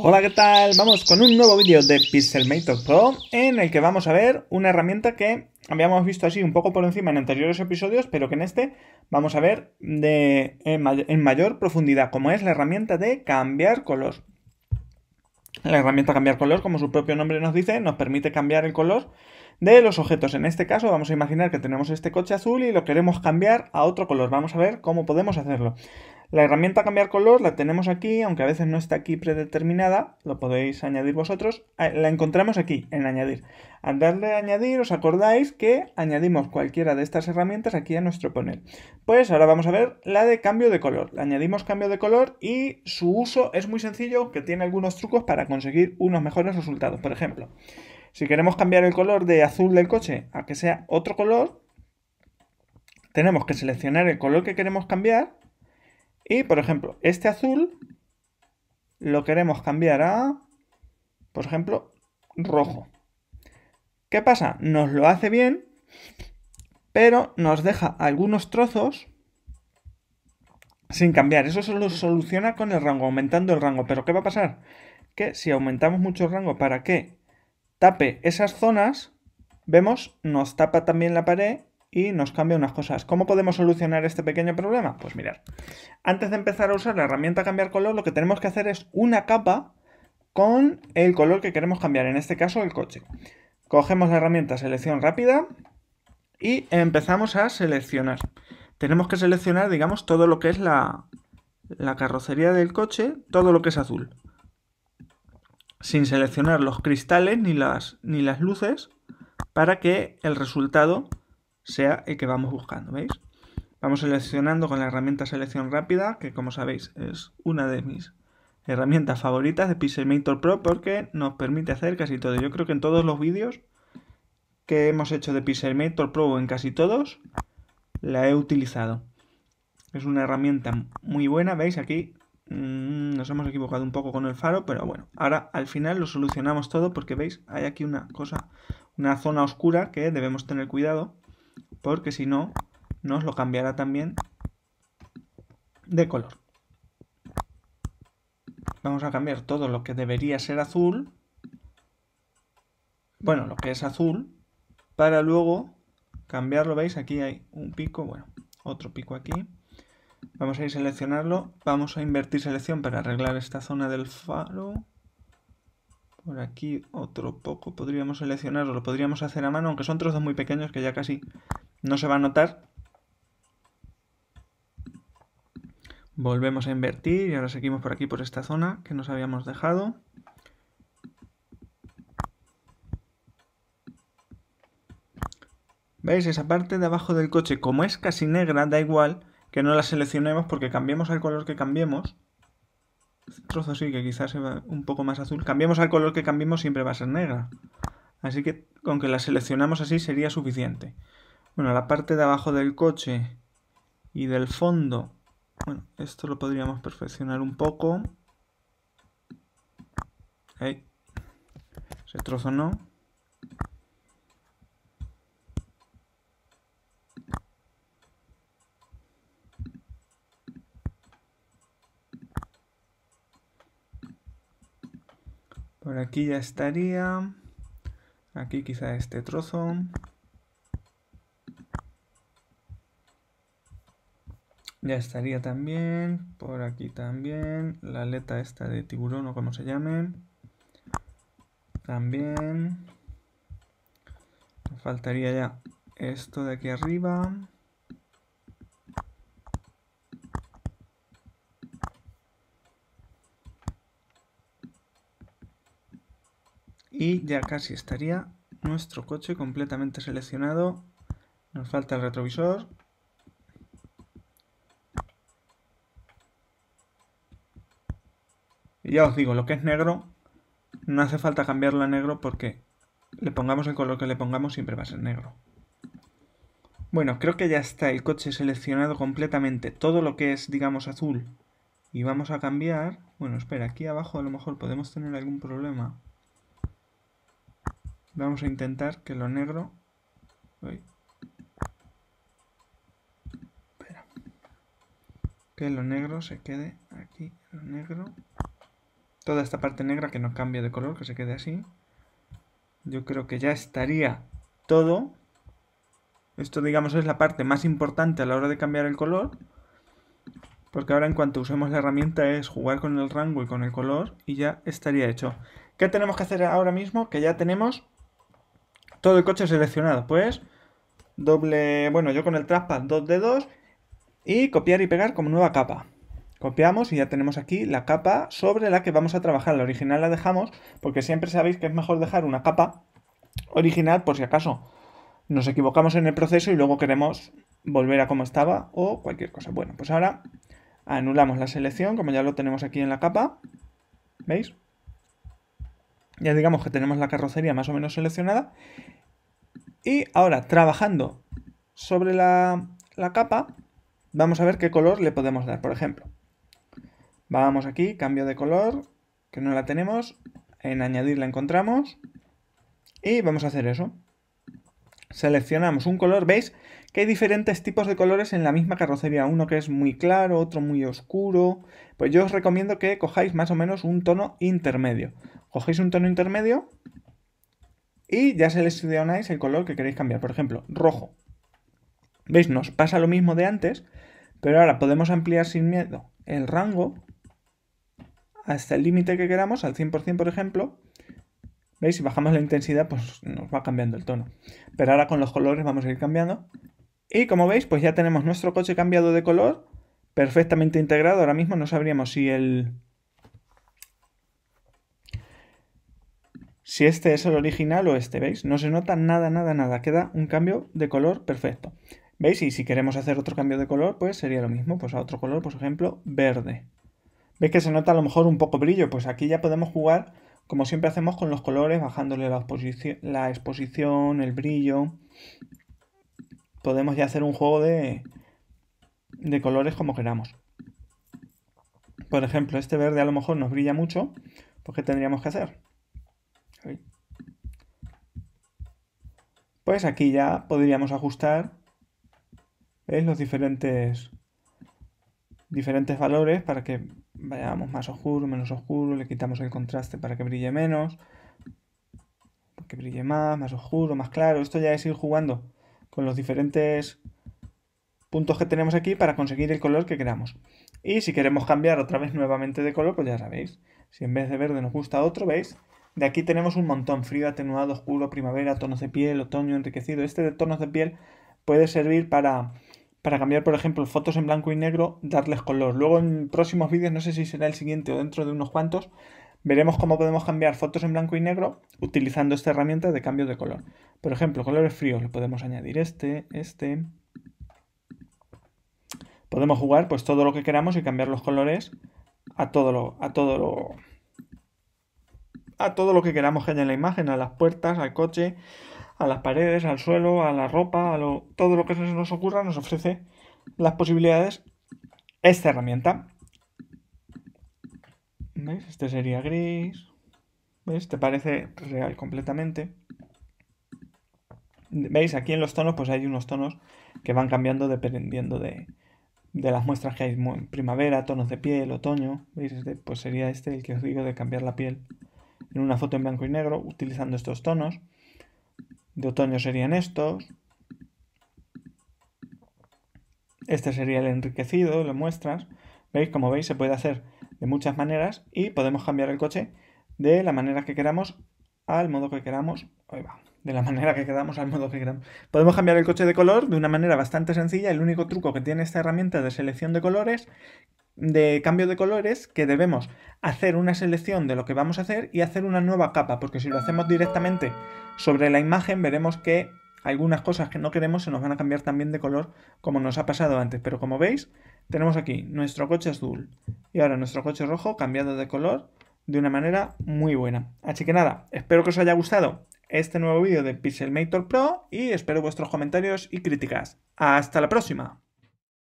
Hola, ¿qué tal? Vamos con un nuevo vídeo de Pixelmator Pro en el que vamos a ver una herramienta que habíamos visto así un poco por encima en anteriores episodios, pero que en este vamos a ver en, mayor profundidad, como es la herramienta de cambiar color. La herramienta cambiar color, como su propio nombre nos dice, nos permite cambiar el color de los objetos. En este caso vamos a imaginar que tenemos este coche azul y lo queremos cambiar a otro color. Vamos a ver cómo podemos hacerlo. La herramienta cambiar color la tenemos aquí, aunque a veces no está aquí predeterminada, lo podéis añadir vosotros. Ah, la encontramos aquí, en añadir. Al darle a añadir, os acordáis que añadimos cualquiera de estas herramientas aquí a nuestro panel. Pues ahora vamos a ver la de cambio de color. añadimos cambio de color y su uso es muy sencillo, que tiene algunos trucos para conseguir unos mejores resultados. Por ejemplo, si queremos cambiar el color de azul del coche a que sea otro color, tenemos que seleccionar el color que queremos cambiar y, por ejemplo, este azul lo queremos cambiar a, por ejemplo, rojo. ¿Qué pasa? Nos lo hace bien, pero nos deja algunos trozos sin cambiar. Eso se lo soluciona con el rango, aumentando el rango. Pero ¿qué va a pasar? Que si aumentamos mucho el rango para que tape esas zonas, vemos, nos tapa también la pared y nos cambia unas cosas. ¿Cómo podemos solucionar este pequeño problema? Pues mirar, antes de empezar a usar la herramienta cambiar color, lo que tenemos que hacer es una capa con el color que queremos cambiar, en este caso el coche. Cogemos la herramienta selección rápida y empezamos a seleccionar. Tenemos que seleccionar, digamos, todo lo que es la, carrocería del coche, todo lo que es azul. Sin seleccionar los cristales ni las, ni las luces para que el resultado sea el que vamos buscando, ¿veis? Vamos seleccionando con la herramienta selección rápida, que como sabéis es una de mis herramientas favoritas de Pixelmator Pro porque nos permite hacer casi todo. Yo creo que en todos los vídeos que hemos hecho de Pixelmator Pro, en casi todos, la he utilizado. Es una herramienta muy buena, veis aquí mm, nos hemos equivocado un poco con el faro, pero bueno, ahora al final lo solucionamos todo porque veis, hay aquí una cosa, una zona oscura que debemos tener cuidado porque si no, nos lo cambiará también de color. Vamos a cambiar todo lo que debería ser azul, bueno, lo que es azul, para luego cambiarlo, ¿veis? Aquí hay un pico, bueno, otro pico aquí. Vamos a ir seleccionarlo, vamos a invertir selección para arreglar esta zona del faro. Por aquí otro poco podríamos seleccionarlo, lo podríamos hacer a mano, aunque son trozos muy pequeños que ya casi no se va a notar. Volvemos a invertir y ahora seguimos por aquí, por esta zona que nos habíamos dejado. ¿Veis? Esa parte de abajo del coche, como es casi negra, da igual que no la seleccionemos porque cambiemos al color que cambiemos. Este trozo sí, que quizás se un poco más azul. Cambiemos al color que cambiemos, siempre va a ser negra. Así que con que la seleccionamos así sería suficiente. Bueno, la parte de abajo del coche y del fondo. Bueno, esto lo podríamos perfeccionar un poco. Ahí. Ese trozo no. Por aquí ya estaría. Aquí quizá este trozo. Ya estaría también. Por aquí también. La aleta esta de tiburón o como se llame. También. faltaría ya esto de aquí arriba. Y ya casi estaría nuestro coche completamente seleccionado. Nos falta el retrovisor. ya os digo, lo que es negro, no hace falta cambiarlo a negro porque le pongamos el color que le pongamos, siempre va a ser negro. Bueno, creo que ya está el coche seleccionado completamente. Todo lo que es, digamos, azul. Y vamos a cambiar... Bueno, espera, aquí abajo a lo mejor podemos tener algún problema. Vamos a intentar que lo negro... Que lo negro se quede aquí, lo negro toda esta parte negra que no cambia de color, que se quede así. Yo creo que ya estaría todo. Esto, digamos, es la parte más importante a la hora de cambiar el color. Porque ahora en cuanto usemos la herramienta es jugar con el rango y con el color y ya estaría hecho. ¿Qué tenemos que hacer ahora mismo? Que ya tenemos todo el coche seleccionado. Pues doble, bueno, yo con el 2 dos 2 y copiar y pegar como nueva capa. Copiamos y ya tenemos aquí la capa sobre la que vamos a trabajar. La original la dejamos porque siempre sabéis que es mejor dejar una capa original por si acaso nos equivocamos en el proceso y luego queremos volver a como estaba o cualquier cosa. Bueno, pues ahora anulamos la selección como ya lo tenemos aquí en la capa. ¿Veis? Ya digamos que tenemos la carrocería más o menos seleccionada. Y ahora trabajando sobre la, la capa, vamos a ver qué color le podemos dar, por ejemplo. Vamos aquí, cambio de color, que no la tenemos. En añadir la encontramos. Y vamos a hacer eso. Seleccionamos un color, ¿veis? Que hay diferentes tipos de colores en la misma carrocería. Uno que es muy claro, otro muy oscuro. Pues yo os recomiendo que cojáis más o menos un tono intermedio. Cogéis un tono intermedio y ya seleccionáis el color que queréis cambiar. Por ejemplo, rojo. ¿Veis? Nos pasa lo mismo de antes, pero ahora podemos ampliar sin miedo el rango hasta el este límite que queramos, al 100% por ejemplo, ¿veis? Si bajamos la intensidad, pues nos va cambiando el tono. Pero ahora con los colores vamos a ir cambiando. Y como veis, pues ya tenemos nuestro coche cambiado de color, perfectamente integrado. Ahora mismo no sabríamos si el... Si este es el original o este, ¿veis? No se nota nada, nada, nada. Queda un cambio de color perfecto. ¿Veis? Y si queremos hacer otro cambio de color, pues sería lo mismo. Pues a otro color, por ejemplo, verde. ¿Veis que se nota a lo mejor un poco brillo? Pues aquí ya podemos jugar, como siempre hacemos, con los colores, bajándole la, la exposición, el brillo. Podemos ya hacer un juego de, colores como queramos. Por ejemplo, este verde a lo mejor nos brilla mucho, pues ¿qué tendríamos que hacer? Pues aquí ya podríamos ajustar los diferentes, diferentes valores para que vayamos más oscuro, menos oscuro, le quitamos el contraste para que brille menos, para que brille más, más oscuro, más claro. Esto ya es ir jugando con los diferentes puntos que tenemos aquí para conseguir el color que queramos. Y si queremos cambiar otra vez nuevamente de color, pues ya sabéis. Si en vez de verde nos gusta otro, ¿veis? De aquí tenemos un montón, frío, atenuado, oscuro, primavera, tonos de piel, otoño, enriquecido. Este de tonos de piel puede servir para para cambiar, por ejemplo, fotos en blanco y negro, darles color. Luego en próximos vídeos, no sé si será el siguiente o dentro de unos cuantos, veremos cómo podemos cambiar fotos en blanco y negro utilizando esta herramienta de cambio de color. Por ejemplo, colores fríos, le podemos añadir este, este. Podemos jugar pues todo lo que queramos y cambiar los colores a todo lo, a todo lo, a todo lo que queramos que haya en la imagen, a las puertas, al coche, a las paredes, al suelo, a la ropa, a todo lo que se nos ocurra nos ofrece las posibilidades esta herramienta. ¿Veis? Este sería gris. ¿Veis? Te este parece real completamente. ¿Veis? Aquí en los tonos, pues hay unos tonos que van cambiando dependiendo de, de las muestras que hay. en Primavera, tonos de piel, otoño. ¿Veis? Este, pues sería este el que os digo de cambiar la piel en una foto en blanco y negro utilizando estos tonos de otoño serían estos. Este sería el enriquecido, lo muestras. ¿Veis? Como veis se puede hacer de muchas maneras y podemos cambiar el coche de la manera que queramos al modo que queramos. Ahí va. De la manera que queramos al modo que queramos. Podemos cambiar el coche de color de una manera bastante sencilla. El único truco que tiene esta herramienta de selección de colores de cambio de colores que debemos hacer una selección de lo que vamos a hacer y hacer una nueva capa, porque si lo hacemos directamente sobre la imagen veremos que algunas cosas que no queremos se nos van a cambiar también de color como nos ha pasado antes, pero como veis tenemos aquí nuestro coche azul y ahora nuestro coche rojo cambiado de color de una manera muy buena. Así que nada, espero que os haya gustado este nuevo vídeo de Pixelmator Pro y espero vuestros comentarios y críticas. ¡Hasta la próxima!